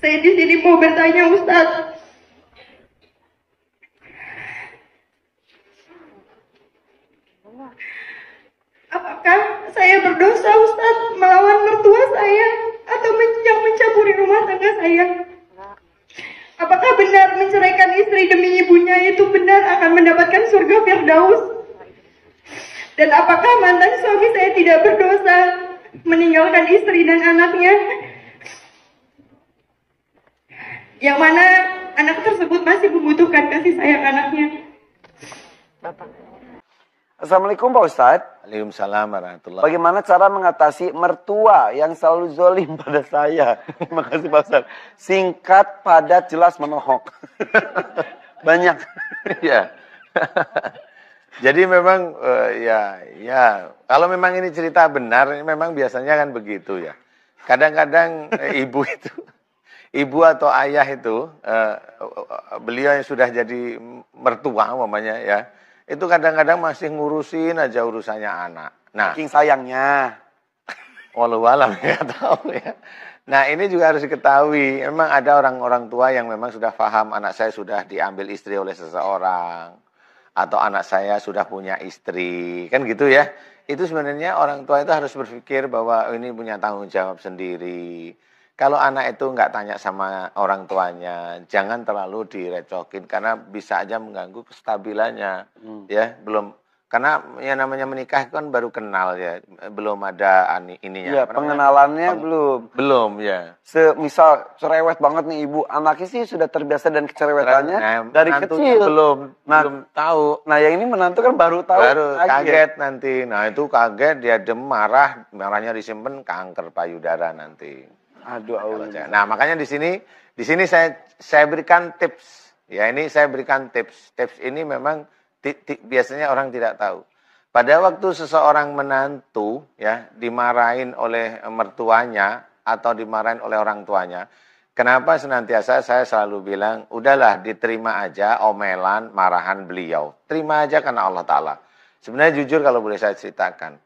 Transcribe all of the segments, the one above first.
Saya di sini mau bertanya Ustadz, Apakah saya berdosa Ustaz melawan mertua saya atau yang mencampuri rumah tangga saya? Apakah benar menceraikan istri demi ibunya itu benar akan mendapatkan surga Firdaus? Dan apakah mantan suami saya tidak berdosa meninggalkan istri dan anaknya yang mana anak tersebut masih membutuhkan kasih sayang anaknya. Bapak. Assalamualaikum Pak Ustadz. Waalaikumsalam warahmatullahi Bagaimana cara mengatasi mertua yang selalu zolim pada saya? Terima kasih Pak Ustadz. Singkat, padat, jelas, menohok. Banyak. ya. Jadi memang uh, ya ya kalau memang ini cerita benar memang biasanya kan begitu ya. Kadang-kadang eh, ibu itu ibu atau ayah itu eh, beliau yang sudah jadi mertua mamanya ya itu kadang-kadang masih ngurusin aja urusannya anak. Nah, King sayangnya. Walau alam ya tahu ya. Nah ini juga harus diketahui. Memang ada orang-orang tua yang memang sudah paham anak saya sudah diambil istri oleh seseorang atau anak saya sudah punya istri kan gitu ya. Itu sebenarnya orang tua itu harus berpikir bahwa ini punya tanggung jawab sendiri kalau anak itu nggak tanya sama orang tuanya, jangan terlalu direcokin karena bisa aja mengganggu kestabilannya, hmm. ya belum karena yang namanya menikah kan baru kenal ya belum ada ini ininya ya, pengenalannya Peng belum belum ya Se misal cerewet banget nih ibu anaknya sih sudah terbiasa dan kecerewetannya nah, dari kecil belum nah, belum tahu nah yang ini menantu kan baru tahu baru kaget. kaget nanti nah itu kaget dia demarah, marah marahnya disimpan kanker payudara nanti Aduh, Allah. Nah, makanya di sini di sini saya saya berikan tips. Ya, ini saya berikan tips. Tips ini memang ti, ti, biasanya orang tidak tahu. Pada waktu seseorang menantu ya dimarahin oleh mertuanya atau dimarahin oleh orang tuanya, kenapa senantiasa saya selalu bilang, udahlah diterima aja omelan, marahan beliau. Terima aja karena Allah Ta'ala. Sebenarnya jujur kalau boleh saya ceritakan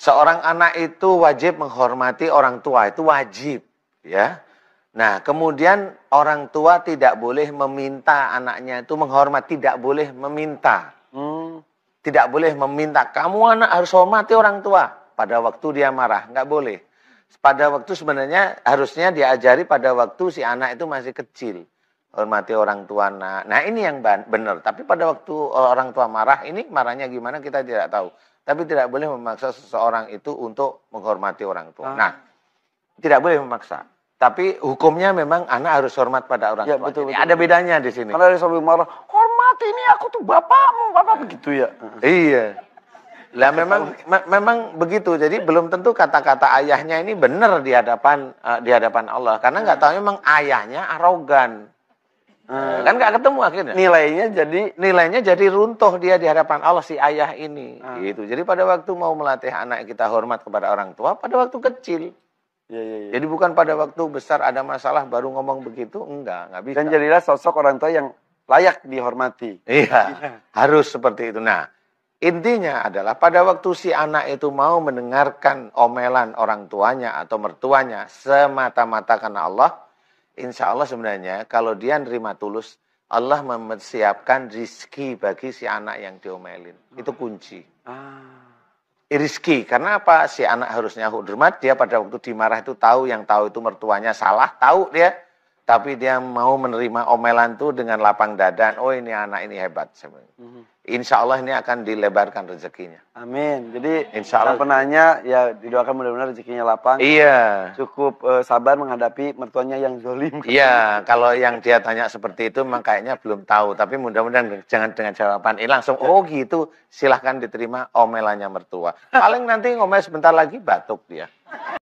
Seorang anak itu wajib menghormati orang tua, itu wajib, ya. Nah, kemudian orang tua tidak boleh meminta anaknya itu menghormati, tidak boleh meminta. Hmm. Tidak boleh meminta, kamu anak harus hormati orang tua. Pada waktu dia marah, nggak boleh. Pada waktu sebenarnya harusnya diajari pada waktu si anak itu masih kecil. Hormati orang tua anak. Nah ini yang benar. Tapi pada waktu orang tua marah, ini marahnya gimana kita tidak tahu tapi tidak boleh memaksa seseorang itu untuk menghormati orang tua. Ah. Nah, tidak boleh memaksa. Tapi hukumnya memang anak harus hormat pada orang ya, tua. Betul, betul, ada betul. bedanya di sini. Kalau ada sambil marah, hormati ini aku tuh bapakmu, bapak begitu ya. Iya. Lah memang me memang begitu. Jadi belum tentu kata-kata ayahnya ini benar di hadapan uh, di hadapan Allah karena nggak hmm. tahu memang ayahnya arogan. Hmm. Kan nggak ketemu akhirnya. Nilainya jadi nilainya jadi runtuh dia di hadapan Allah si ayah ini. Hmm. Gitu. Jadi pada waktu mau melatih anak kita hormat kepada orang tua pada waktu kecil. Ya, ya, ya. Jadi bukan pada waktu besar ada masalah baru ngomong begitu enggak, nggak bisa. Dan jadilah sosok orang tua yang layak dihormati. Iya. Ya. Harus seperti itu. Nah, intinya adalah pada waktu si anak itu mau mendengarkan omelan orang tuanya atau mertuanya semata-mata karena Allah, Insya Allah sebenarnya kalau dia nerima tulus, Allah mempersiapkan rizki bagi si anak yang diomelin. Itu hmm. kunci. Ah. Rizki, karena apa? Si anak harusnya hudirmat, dia pada waktu dimarah itu tahu, yang tahu itu mertuanya salah, tahu dia tapi dia mau menerima omelan tuh dengan lapang dada. Oh ini anak ini hebat. Mhm. Insya Allah ini akan dilebarkan rezekinya. Amin. Jadi Insya Allah penanya ya didoakan mudah-mudahan rezekinya lapang. Iya. Cukup uh, sabar menghadapi mertuanya yang zolim. Iya. Kalau yang dia tanya seperti itu, kayaknya belum tahu. Tapi mudah-mudahan jangan dengan jawaban ini langsung. Oh gitu. Silahkan diterima omelannya mertua. Paling nanti ngomel sebentar lagi batuk dia.